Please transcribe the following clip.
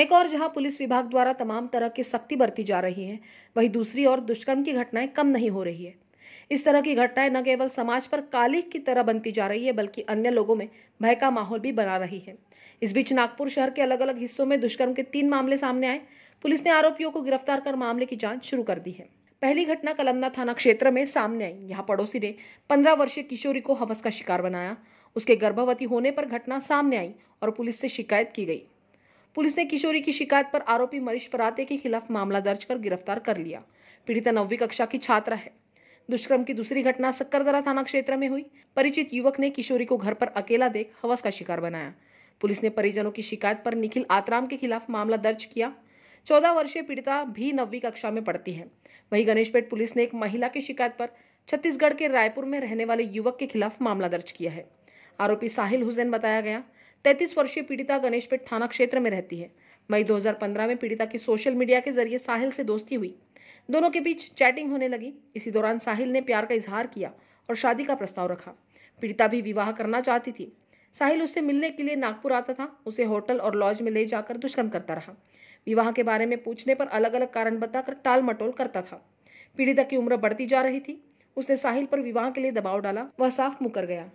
एक और जहां पुलिस विभाग द्वारा तमाम तरह की सख्ती बरती जा रही है वहीं दूसरी ओर दुष्कर्म की घटनाएं कम नहीं हो रही है इस तरह की घटनाएं न केवल समाज पर काली की तरह बनती जा रही है बल्कि अन्य लोगों में भय का माहौल भी बना रही है इस बीच नागपुर शहर के अलग अलग हिस्सों में दुष्कर्म के तीन मामले सामने आए पुलिस ने आरोपियों को गिरफ्तार कर मामले की जांच शुरू कर दी है पहली घटना कलमना थाना क्षेत्र में सामने आई यहाँ पड़ोसी ने पंद्रह वर्षीय किशोरी को हवस का शिकार बनाया उसके गर्भवती होने पर घटना सामने आई और पुलिस से शिकायत की गई पुलिस ने किशोरी की शिकायत पर आरोपी मरीश पराते के खिलाफ मामला दर्ज कर गिरफ्तार कर लिया पीड़िता नौवीं कक्षा की छात्रा है दुष्कर्म की दूसरी घटना सक्करदरा थाना क्षेत्र में हुई परिचित युवक ने किशोरी को घर पर अकेला देख हवस का शिकार बनाया पुलिस ने परिजनों की शिकायत पर निखिल आतराम के खिलाफ मामला दर्ज किया चौदह वर्षीय पीड़िता भी नवी कक्षा में पढ़ती है वहीं गणेशपेट पुलिस ने एक महिला की शिकायत पर छत्तीसगढ़ के रायपुर में रहने वाले युवक के खिलाफ मामला दर्ज किया है आरोपी साहिल हुसैन बताया गया तैतीस वर्षीय पीड़िता गणेशपेट थाना क्षेत्र में रहती है मई 2015 में पीड़िता की सोशल मीडिया के जरिए साहिल से दोस्ती हुई दोनों के बीच चैटिंग होने लगी इसी दौरान साहिल ने प्यार का इजहार किया और शादी का प्रस्ताव रखा पीड़िता भी विवाह करना चाहती थी साहिल उससे मिलने के लिए नागपुर आता था उसे होटल और लॉज में ले जाकर दुष्कर्म करता रहा विवाह के बारे में पूछने पर अलग अलग कारण बताकर टाल मटोल करता था पीड़िता की उम्र बढ़ती जा रही थी उसने साहिल पर विवाह के लिए दबाव डाला वह साफ मुकर गया